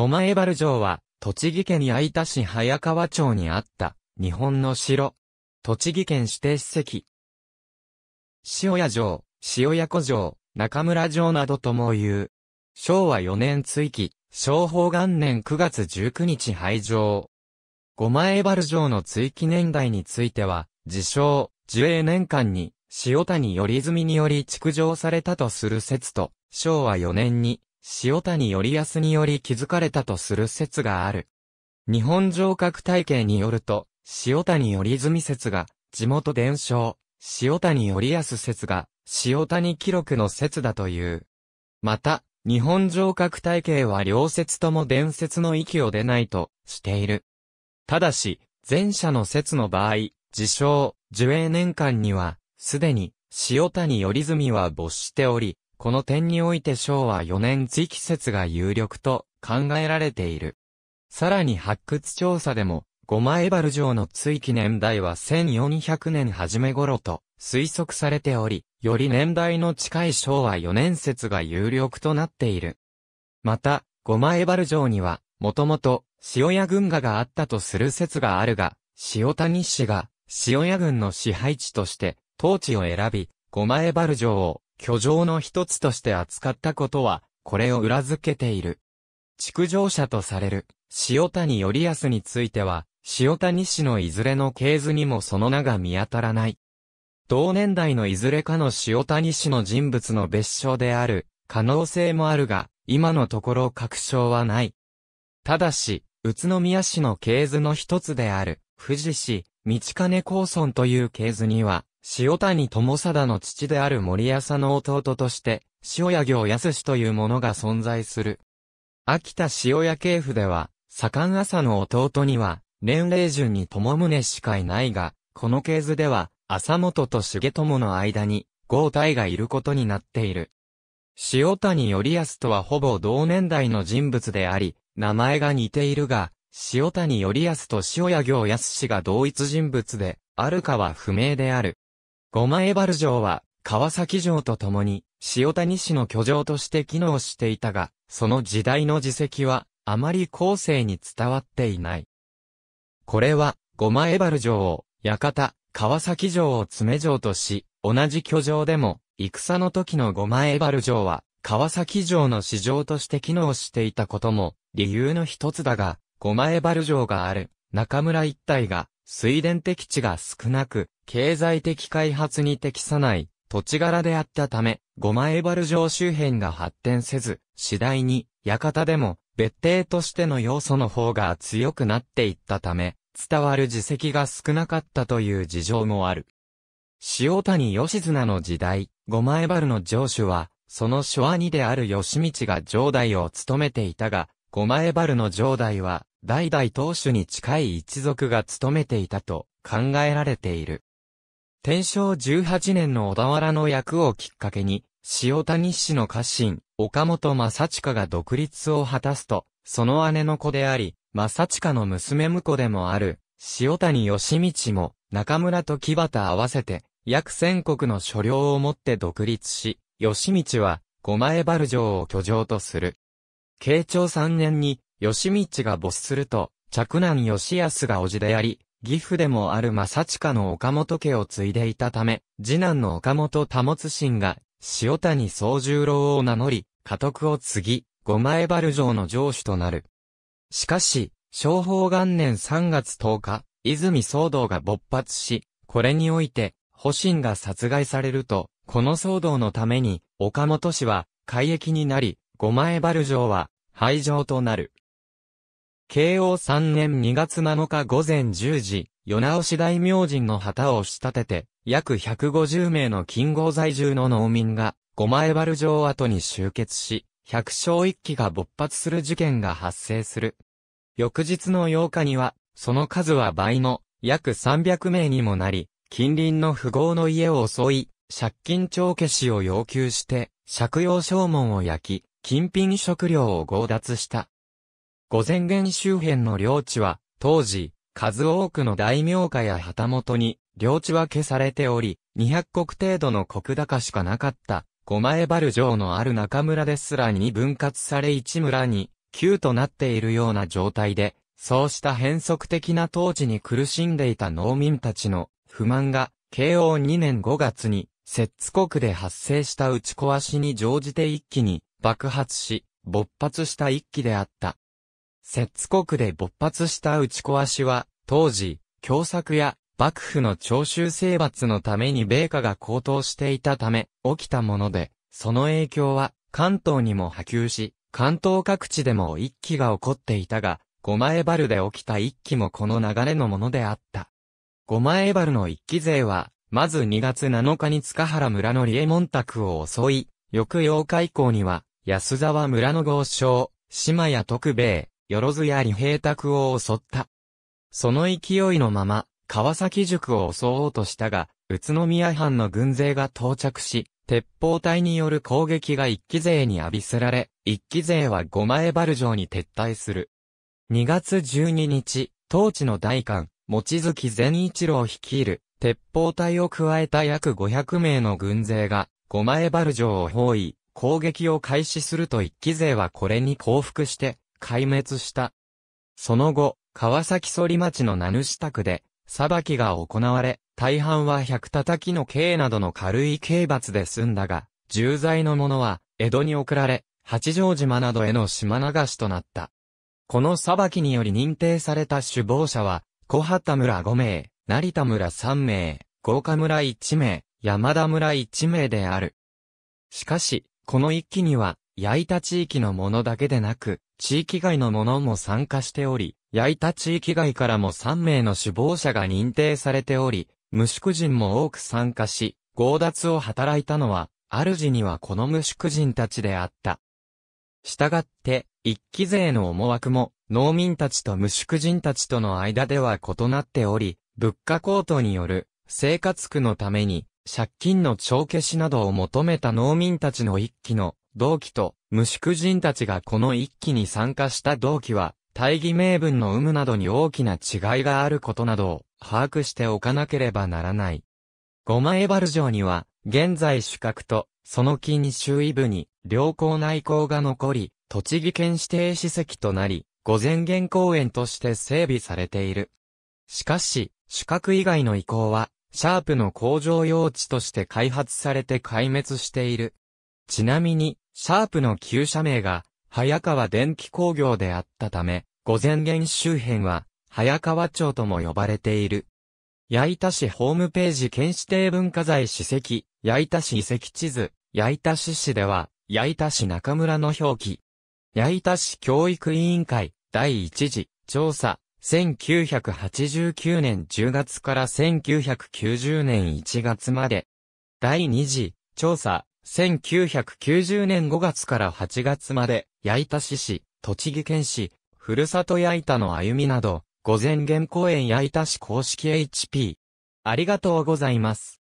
五枚原城は、栃木県矢板市早川町にあった、日本の城。栃木県指定史跡。塩屋城、塩屋古城、中村城などとも言う。昭和4年追記、昭法元年9月19日廃城。五枚原城の追記年代については、自称、樹営年間に、塩谷頼泉により築城されたとする説と、昭和4年に、塩谷頼康により築かれたとする説がある。日本城郭体系によると、塩谷頼泉説が、地元伝承、塩谷頼康説が、塩谷記録の説だという。また、日本城郭体系は両説とも伝説の域を出ないとしている。ただし、前者の説の場合、自称、樹影年間には、すでに、塩谷頼泉は没しており、この点において昭和4年追記説が有力と考えられている。さらに発掘調査でも、五前原城の追記年代は1400年初め頃と推測されており、より年代の近い昭和4年説が有力となっている。また、五前原城には、もともと、塩屋軍画があったとする説があるが、塩谷氏が、塩屋軍の支配地として、当地を選び、五前原城を居城の一つとして扱ったことは、これを裏付けている。築城者とされる、塩谷頼康については、塩谷氏のいずれの系図にもその名が見当たらない。同年代のいずれかの塩谷氏の人物の別称である、可能性もあるが、今のところ確証はない。ただし、宇都宮市の系図の一つである、富士市、道金高村という系図には、塩谷友貞の父である森浅の弟として、塩屋行安氏というものが存在する。秋田塩屋系譜では、左官朝の弟には、年齢順に友宗しかいないが、この系図では、浅本と重友の間に、豪体がいることになっている。塩谷頼康とはほぼ同年代の人物であり、名前が似ているが、塩谷頼康と塩谷行康氏が同一人物で、あるかは不明である。五前原城は、川崎城と共に、塩谷市の居城として機能していたが、その時代の自責は、あまり後世に伝わっていない。これは、五前原城を、館、川崎城を詰城とし、同じ居城でも、戦の時の五前原城は、川崎城の市場として機能していたことも、理由の一つだが、五前原城がある、中村一帯が、水田的地が少なく、経済的開発に適さない土地柄であったため、五枚原城周辺が発展せず、次第に、館でも、別邸としての要素の方が強くなっていったため、伝わる自石が少なかったという事情もある。塩谷義綱の時代、五枚原の城主は、その諸兄である義道が城代を務めていたが、五枚原の城代は、代々当主に近い一族が務めていたと考えられている。天正18年の小田原の役をきっかけに、塩谷氏の家臣、岡本正親が独立を果たすと、その姉の子であり、正親の娘婿でもある、塩谷義道も、中村と木端合わせて、約千国の所領を持って独立し、義道は、五前原城を居城とする。慶長3年に、義道が没すると、嫡男義康が叔父であり、岐阜でもある正近の岡本家を継いでいたため、次男の岡本保信が、塩谷宗十郎を名乗り、家督を継ぎ、五前原城の城主となる。しかし、昭法元年3月10日、泉騒動が勃発し、これにおいて、保身が殺害されると、この騒動のために、岡本氏は、改役になり、五前原城は、廃城となる。慶応3年2月7日午前10時、世直し大明神の旗を仕立てて、約150名の金剛在住の農民が、五前丸城跡に集結し、百姓一揆が勃発する事件が発生する。翌日の8日には、その数は倍の約300名にもなり、近隣の富豪の家を襲い、借金帳消しを要求して、借用証文を焼き、金品食料を強奪した。御前原周辺の領地は、当時、数多くの大名家や旗本に、領地分けされており、200国程度の国高しかなかった、五前原城のある中村ですらに分割され一村に、旧となっているような状態で、そうした変則的な統治に苦しんでいた農民たちの不満が、慶応2年5月に、摂津国で発生した打ち壊しに乗じて一気に爆発し、勃発した一揆であった。摂津国で勃発した打ち壊しは、当時、共作や幕府の徴収征伐のために米価が高騰していたため、起きたもので、その影響は関東にも波及し、関東各地でも一揆が起こっていたが、五前バルで起きた一揆もこの流れのものであった。五前バルの一揆勢は、まず2月7日に塚原村の利右衛門宅を襲い、翌8日以降には、安沢村の豪商、島屋徳兵衛、よろずやり平卓を襲った。その勢いのまま、川崎塾を襲おうとしたが、宇都宮藩の軍勢が到着し、鉄砲隊による攻撃が一騎勢に浴びせられ、一騎勢は五前バル城に撤退する。2月12日、当地の大官、望月善一郎率いる、鉄砲隊を加えた約500名の軍勢が、五前バル城を包囲、攻撃を開始すると一騎勢はこれに降伏して、壊滅した。その後、川崎反町の名主宅で、裁きが行われ、大半は百叩きの刑などの軽い刑罰で済んだが、重罪の者は、江戸に送られ、八丈島などへの島流しとなった。この裁きにより認定された首謀者は、小畑村5名、成田村3名、豪華村1名、山田村1名である。しかし、この一揆には、焼いた地域のものだけでなく、地域外のものも参加しており、焼いた地域外からも3名の死亡者が認定されており、無宿人も多く参加し、強奪を働いたのは、主にはこの無宿人たちであった。したがって、一期税の思惑も、農民たちと無宿人たちとの間では異なっており、物価高騰による生活苦のために、借金の帳消しなどを求めた農民たちの一期の同期と無宿人たちがこの一期に参加した動機は、大義名分の有無などに大きな違いがあることなどを把握しておかなければならない。五枚ル城には、現在主格と、その近周囲部に、良好内向が残り、栃木県指定史跡となり、御前原公園として整備されている。しかし、主格以外の遺構は、シャープの工場用地として開発されて壊滅している。ちなみに、シャープの旧社名が、早川電気工業であったため、午前原周辺は、早川町とも呼ばれている。八板市ホームページ県指定文化財史跡、八板市遺跡地図、八板市市では、八板市中村の表記。八板市教育委員会、第一次、調査、1989年10月から1990年1月まで。第二次、調査、1990年5月から8月まで、矢板市市、栃木県市、ふるさと矢板の歩みなど、午前原公園矢板市公式 HP。ありがとうございます。